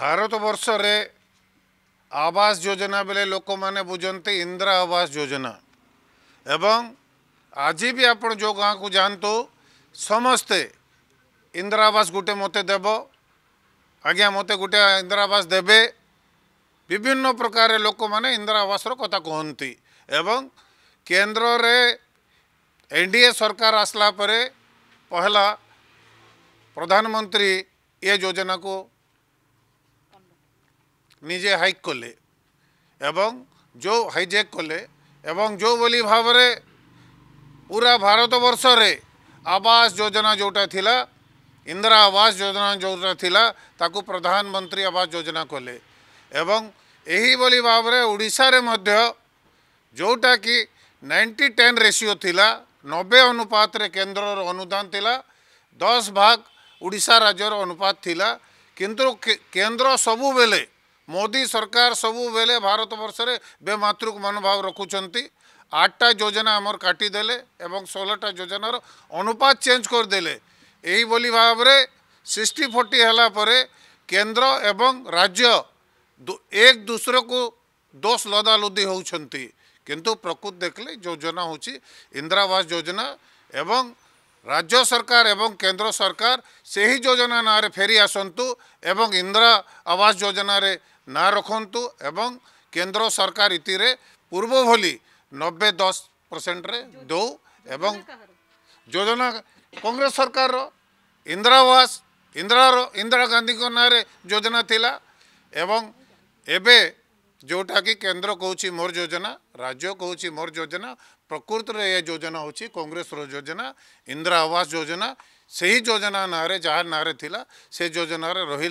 भारत रे आवास योजना बेले लोक मैंने बुझे इंदिरा आवास योजना एवं आज भी आप जो गाँव को जातु समस्ते इंदिरा आवास गोटे मत देव आज्ञा मत गोटे इंदिरा आवास देवे विभिन्न प्रकार लोक मैंने इंदिरा आवास कथा कहती एवं केन्द्र एन डी ए सरकार आसला पहला प्रधानमंत्री ये योजना को निजे हाइक कले जो हाइजेक कले जो बोली भाव पूरा भारत बर्षर आवास योजना जोटा थिला इंदिरा आवास योजना जो थिला ताकू प्रधानमंत्री आवास योजना कले भाव मध्य जोटा कि नाइंटी टेन रेसीो थिला नबे अनुपात केन्द्र अनुदान थिला दस भाग ओडा राज्यर अनुपात थिला किंतु केन्द्र सबूले मोदी सरकार सब बेले भारत बर्षे बेमातृक मनोभाव रखुंट आठटा योजना आमर काटिदे और षोलटा योजनार अनुपात चेंज करदे यही भाव में सिक्सट फोर्टी है केन्द्र एवं राज्य एक दूसर को दोष लदालुदी होती किंतु प्रकृत देखले योजना हूँ इंदिरावास योजना एवं राज्य सरकार एवं केंद्र सरकार से ही योजना ना फेरी आसतु एवं इंदिरा आवास योजन ନା ରଖନ୍ତୁ ଏବଂ କେନ୍ଦ୍ର ସରକାର ଇତିରେ ପୂର୍ବ ଭଳି ନବେ ଦଶ ପରସେଣ୍ଟରେ ଦେଉ ଏବଂ ଯୋଜନା କଂଗ୍ରେସ ସରକାରର ଇନ୍ଦିରାବାସ ଇନ୍ଦିରାର ଇନ୍ଦିରା ଗାନ୍ଧୀଙ୍କ ନାଁରେ ଯୋଜନା ଥିଲା ଏବଂ ଏବେ जोटा कि केन्द्र कौच मोर योजना राज्य कौच मोर योजना प्रकृत ये योजना हूँ कॉग्रेस योजना इंदिरा आवास योजना से ही योजना ना जहाँ ना थिला, से योजन रही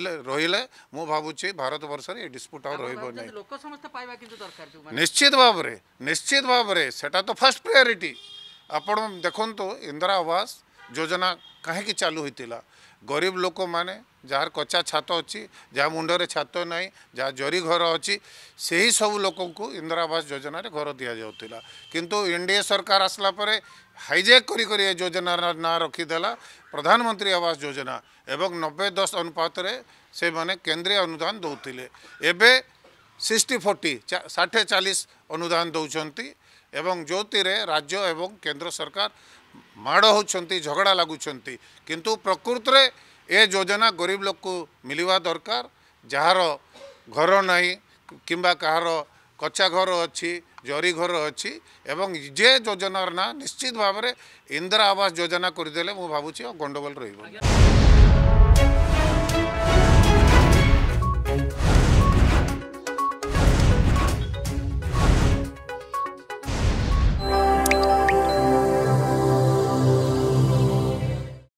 मुझे भावुँ भारत बर्षर ये डिस्प्यूट आ रही ना निश्चित भाव निश्चित भाव से फास्ट प्रायोरीटी आप देखु इंदिरा आवास योजना कहीं चालू होता गरीब लोक मैंने जार कचा छात अच्छी जहाँ मुंडे छात ना जहाँ जरी घर अच्छी से ही सब लोक इंदिरा आवास योजन घर दि जाऊला किंतु ए सरकार आसला हाइजेक करोजन ना रखीदेला प्रधानमंत्री आवास योजना एवं नब्बे दस अनुपात से मैंने केन्द्रीय अनुदान दौले एवं सिक्सटी फोर्टी षाठे चालीस अनुदान दौरान जो राज्य एवं केंद्र सरकार ମାଡ଼ ହେଉଛନ୍ତି ଝଗଡ଼ା ଲାଗୁଛନ୍ତି କିନ୍ତୁ ପ୍ରକୃତରେ ଏ ଯୋଜନା ଗରିବ ଲୋକକୁ ମିଳିବା ଦରକାର ଯାହାର ଘର ନାହିଁ କିମ୍ବା କାହାର କଚ୍ଚା ଘର ଅଛି ଜରି ଘର ଅଛି ଏବଂ ଯେ ଯୋଜନାର ନାଁ ନିଶ୍ଚିତ ଭାବରେ ଇନ୍ଦିରା ଆବାସ ଯୋଜନା କରିଦେଲେ ମୁଁ ଭାବୁଛି ଗଣ୍ଡଗୋଳ ରହିବ